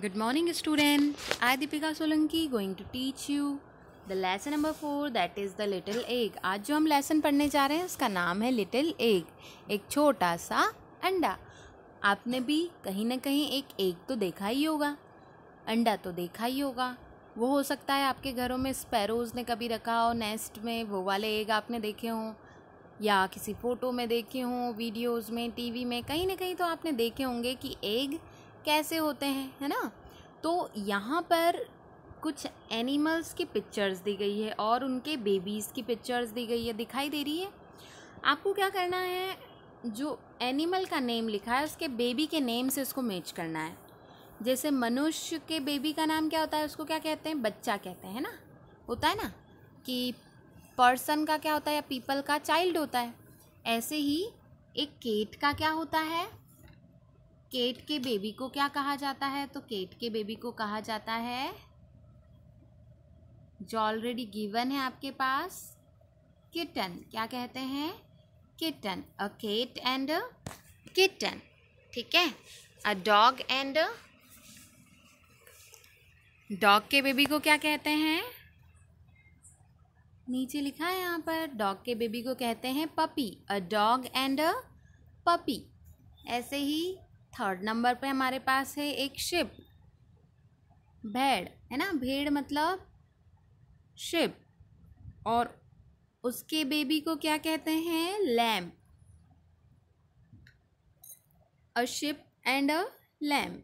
good morning student I Deepika Solanki going to teach you the lesson number four that is the little egg आज जो हम lesson पढ़ने जा रहे हैं उसका नाम है लिटिल एग एक छोटा सा अंडा आपने भी कहीं ना कहीं एक एग तो देखा ही होगा अंडा तो देखा ही होगा वो हो सकता है आपके घरों में स्पैरोज़ ने कभी रखा हो नेस्ट में वो वाले एग आपने देखे हों या किसी फ़ोटो में देखे हों वीडियोज़ में टीवी में कहीं ना कहीं तो आपने देखे होंगे कि एग कैसे होते हैं है ना तो यहाँ पर कुछ एनिमल्स की पिक्चर्स दी गई है और उनके बेबीज़ की पिक्चर्स दी गई है दिखाई दे रही है आपको क्या करना है जो एनिमल का नेम लिखा है उसके बेबी के नेम से उसको मैच करना है जैसे मनुष्य के बेबी का नाम क्या होता है उसको क्या कहते हैं बच्चा कहते हैं ना होता है ना कि पर्सन का क्या होता है या पीपल का चाइल्ड होता है ऐसे ही एक केट का क्या होता है केट के बेबी को क्या कहा जाता है तो केट के बेबी को कहा जाता है जो ऑलरेडी गिवन है आपके पास किटन क्या कहते हैं kitten a cat and a kitten ठीक है अ डॉग एंड डॉग के बेबी को क्या कहते हैं नीचे लिखा है यहाँ पर डॉग के बेबी को कहते हैं puppy a dog and a puppy ऐसे ही थर्ड नंबर पे हमारे पास है एक शिप भेड़ है ना भेड़ मतलब शिप और उसके बेबी को क्या कहते हैं lamb a sheep and a lamb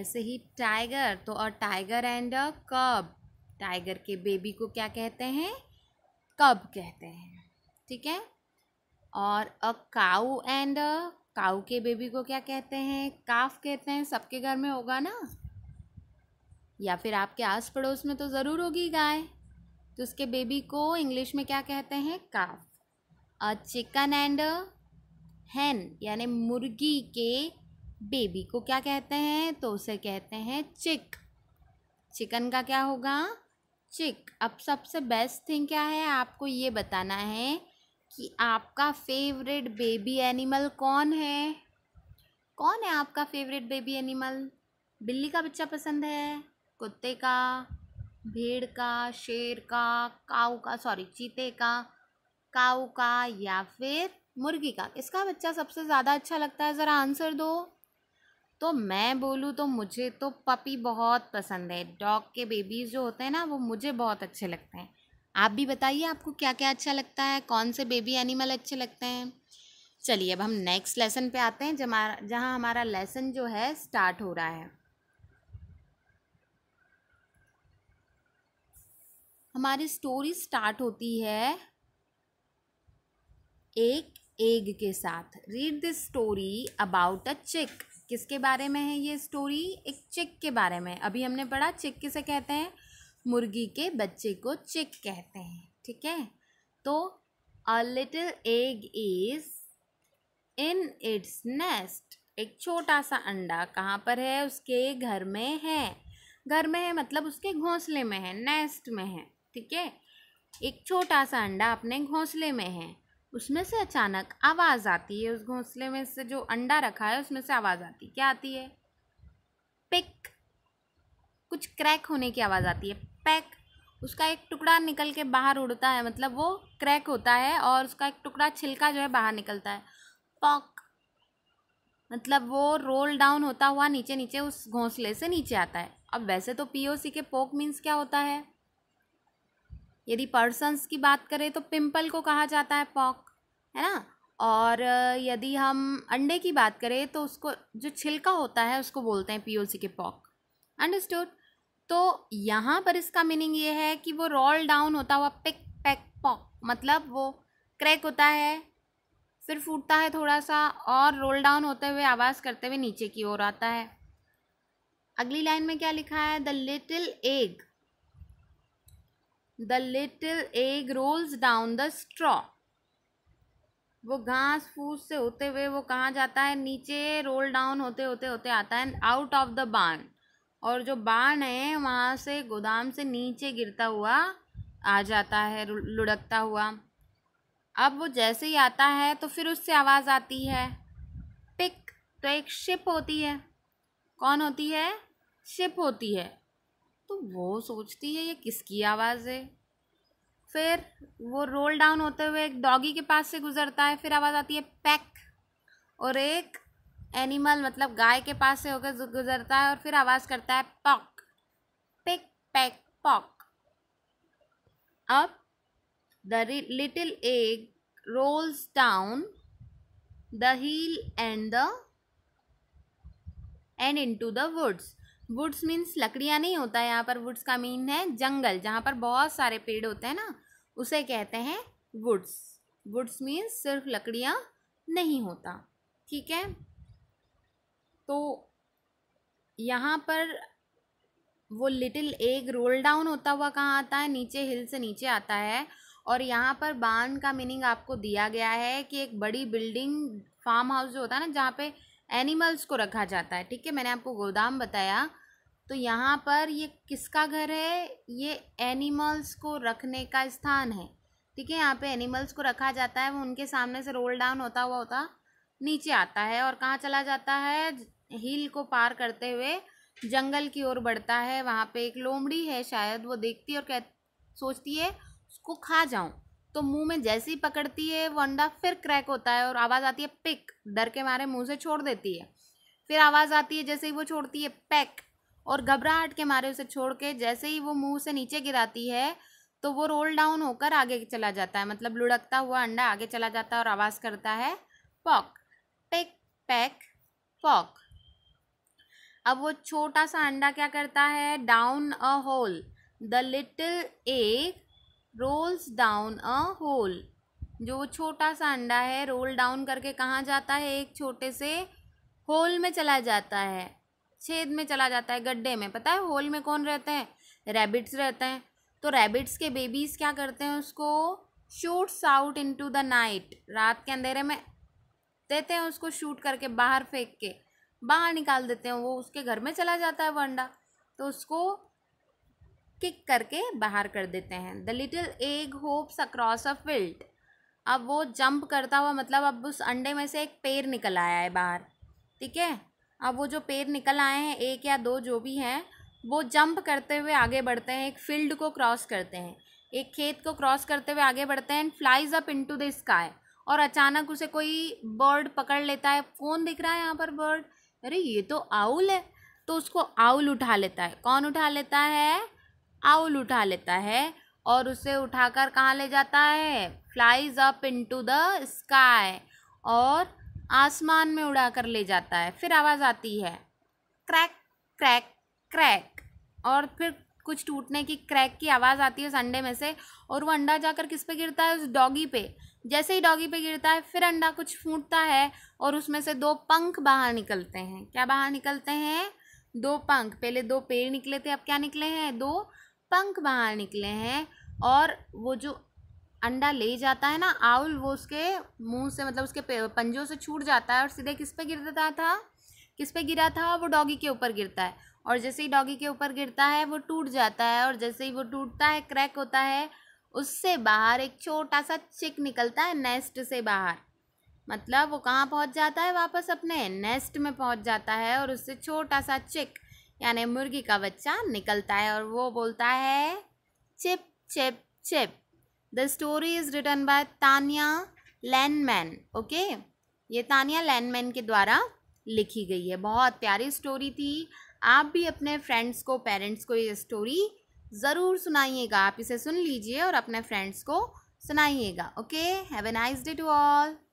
ऐसे ही टाइगर तो अ टाइगर एंड अ कब टाइगर के बेबी को क्या कहते हैं कब कहते हैं ठीक है और अ काउ एंड अ काऊ के बेबी को क्या कहते हैं काफ कहते हैं सबके घर में होगा ना या फिर आपके आस पड़ोस में तो ज़रूर होगी गाय तो उसके बेबी को इंग्लिश में क्या कहते हैं काफ अ चिकन एंड हैन यानी मुर्गी के बेबी को क्या कहते हैं तो उसे कहते हैं चिक चिकन का क्या होगा चिक अब सबसे बेस्ट थिंग क्या है आपको ये बताना है कि आपका फेवरेट बेबी एनिमल कौन है कौन है आपका फेवरेट बेबी एनिमल बिल्ली का बच्चा पसंद है कुत्ते का भेड़ का शेर का काऊ का सॉरी चीते का काऊ का या फिर मुर्गी का इसका बच्चा सबसे ज़्यादा अच्छा लगता है ज़रा आंसर दो तो मैं बोलूँ तो मुझे तो पपी बहुत पसंद है डॉग के बेबीज़ जो होते हैं ना वो मुझे बहुत अच्छे लगते हैं आप भी बताइए आपको क्या क्या अच्छा लगता है कौन से बेबी एनिमल अच्छे लगते हैं चलिए अब हम नेक्स्ट लेसन पे आते हैं जमा जहाँ हमारा लेसन जो है स्टार्ट हो रहा है हमारी स्टोरी स्टार्ट होती है एक एग के साथ read this story about a chick किसके बारे में है ये स्टोरी एक चिक के बारे में अभी हमने पढ़ा चिक किसे कहते हैं मुर्गी के बच्चे को चिक कहते हैं ठीक है तो a little egg is in its nest एक छोटा सा अंडा कहाँ पर है उसके घर में है घर में है मतलब उसके घोंसले में है नेस्ट में है ठीक है एक छोटा सा अंडा अपने घोंसले में है उसमें से अचानक आवाज़ आती है उस घोंसले में से जो अंडा रखा है उसमें से आवाज़ आती है क्या आती है पिक कुछ क्रैक होने की आवाज़ आती है पैक उसका एक टुकड़ा निकल के बाहर उड़ता है मतलब वो क्रैक होता है और उसका एक टुकड़ा छिलका जो है बाहर निकलता है पॉक मतलब वो रोल डाउन होता हुआ नीचे नीचे उस घोंसले से नीचे आता है अब वैसे तो पीओसी के पोक मीन्स क्या होता है यदि पर्सनस की बात करें तो पिंपल को कहा जाता है पॉक है ना और यदि हम अंडे की बात करें तो उसको जो छिलका होता है उसको बोलते हैं पीओसी के पॉक अंडरस्टूड तो यहाँ पर इसका मीनिंग ये है कि वो रोल डाउन होता हुआ पिक पैक पॉक मतलब वो क्रैक होता है फिर फूटता है थोड़ा सा और रोल डाउन होते हुए आवाज़ करते हुए नीचे की ओर आता है अगली लाइन में क्या लिखा है the little egg the little egg rolls down the straw वो घास फूस से होते हुए वो कहाँ जाता है नीचे रोल डाउन होते होते होते आता है आउट ऑफ द बांध और जो बाण है वहाँ से गोदाम से नीचे गिरता हुआ आ जाता है लुढ़कता हुआ अब वो जैसे ही आता है तो फिर उससे आवाज़ आती है पिक तो एक शिप होती है कौन होती है शिप होती है तो वो सोचती है ये किसकी आवाज़ है फिर वो रोल डाउन होते हुए एक डॉगी के पास से गुजरता है फिर आवाज़ आती है पैक और एक एनिमल मतलब गाय के पास से होकर गुजरता है और फिर आवाज़ करता है पॉक पिक पैक पॉक अब the little egg rolls down the hill and the and into the woods woods means लकड़ियाँ नहीं होता है यहाँ पर वुड्स का मीन है जंगल जहाँ पर बहुत सारे पेड़ होते हैं ना उसे कहते हैं वुड्स वुड्स मीन्स सिर्फ लकड़ियाँ नहीं होता ठीक है तो यहाँ पर वो लिटिल एग रोल डाउन होता हुआ कहाँ आता है नीचे हिल से नीचे आता है और यहाँ पर बान का मीनिंग आपको दिया गया है कि एक बड़ी बिल्डिंग फार्म हाउस जो होता है ना जहाँ पे एनिमल्स को रखा जाता है ठीक है मैंने आपको गोदाम बताया तो यहाँ पर ये किसका घर है ये एनिमल्स को रखने का स्थान है ठीक है यहाँ पे एनिमल्स को रखा जाता है वो उनके सामने से रोल डाउन होता हुआ होता नीचे आता है और कहाँ चला जाता है हिल को पार करते हुए जंगल की ओर बढ़ता है वहाँ पे एक लोमड़ी है शायद वो देखती है और कह सोचती है उसको खा जाऊँ तो मुंह में जैसे ही पकड़ती है वो अंडा फिर क्रैक होता है और आवाज़ आती है पिक डर के मारे मुंह से छोड़ देती है फिर आवाज़ आती है जैसे ही वो छोड़ती है पैक और घबराहट के मारे उसे छोड़ के जैसे ही वो मुंह से नीचे गिराती है तो वो रोल डाउन होकर आगे चला जाता है मतलब लुढ़कता हुआ अंडा आगे चला जाता है और आवाज़ करता है पॉक पिक पैक पॉक अब वो छोटा सा अंडा क्या करता है down a hole the little egg rolls down a hole जो वो छोटा सा अंडा है रोल डाउन करके कहाँ जाता है एक छोटे से होल में चला जाता है छेद में चला जाता है गड्ढे में पता है होल में कौन रहते हैं रैबिट्स रहते हैं तो रैबिट्स के बेबीज़ क्या करते हैं उसको shoots out into the night रात के अंधेरे में देते हैं उसको शूट करके बाहर फेंक के बाहर निकाल देते हैं वो उसके घर में चला जाता है वो अंडा तो उसको किक करके बाहर कर देते हैं the little egg hops across a field अब वो जंप करता हुआ मतलब अब उस अंडे में से एक पेड़ निकल आया है बाहर ठीक है अब वो जो पेड़ निकल आए हैं एक या दो जो भी हैं वो जंप करते हुए आगे बढ़ते हैं एक फील्ड को क्रॉस करते हैं एक खेत को क्रॉस करते हुए आगे बढ़ते हैं and flies up into the sky और अचानक उसे कोई बर्ड पकड़ लेता है कौन दिख रहा है यहाँ पर बर्ड अरे ये तो आउल है तो उसको आउल उठा लेता है कौन उठा लेता है आउल उठा लेता है और उसे उठाकर कहाँ ले जाता है flies up into the sky और आसमान में उड़ा कर ले जाता है फिर आवाज़ आती है क्रैक क्रैक क्रैक और फिर कुछ टूटने की क्रैक की आवाज़ आती है उस अंडे में से और वो अंडा जाकर किस पे गिरता है उस डॉगी पे जैसे ही डॉगी पे गिरता है फिर अंडा कुछ फूटता है और उसमें से दो पंख बाहर निकलते हैं क्या बाहर निकलते हैं दो पंख पहले दो पेड़ निकले थे अब क्या निकले हैं दो पंख बाहर निकले हैं और वो जो अंडा ले जाता है ना आउल वो उसके मुंह से मतलब उसके पंजों से छूट जाता है और सीधे किस पे गिर जाता था किस पे गिरा था वो डॉगी के ऊपर गिरता है और जैसे ही डॉगी के ऊपर गिरता है वो टूट जाता है और जैसे ही वो टूटता है क्रैक होता है उससे बाहर एक छोटा सा चिक निकलता है नेस्ट से बाहर मतलब वो कहाँ पहुँच जाता है वापस अपने नेस्ट में पहुँच जाता है और उससे छोटा सा चिक यानी मुर्गी का बच्चा निकलता है और वो बोलता है cheep cheep cheep the story is written by Tanya Landman okay ये तानिया लैंडमैन के द्वारा लिखी गई है बहुत प्यारी स्टोरी थी आप भी अपने फ्रेंड्स को पेरेंट्स को ये स्टोरी ज़रूर सुनाइएगा आप इसे सुन लीजिए और अपने फ्रेंड्स को सुनाइएगा okay have a nice day to all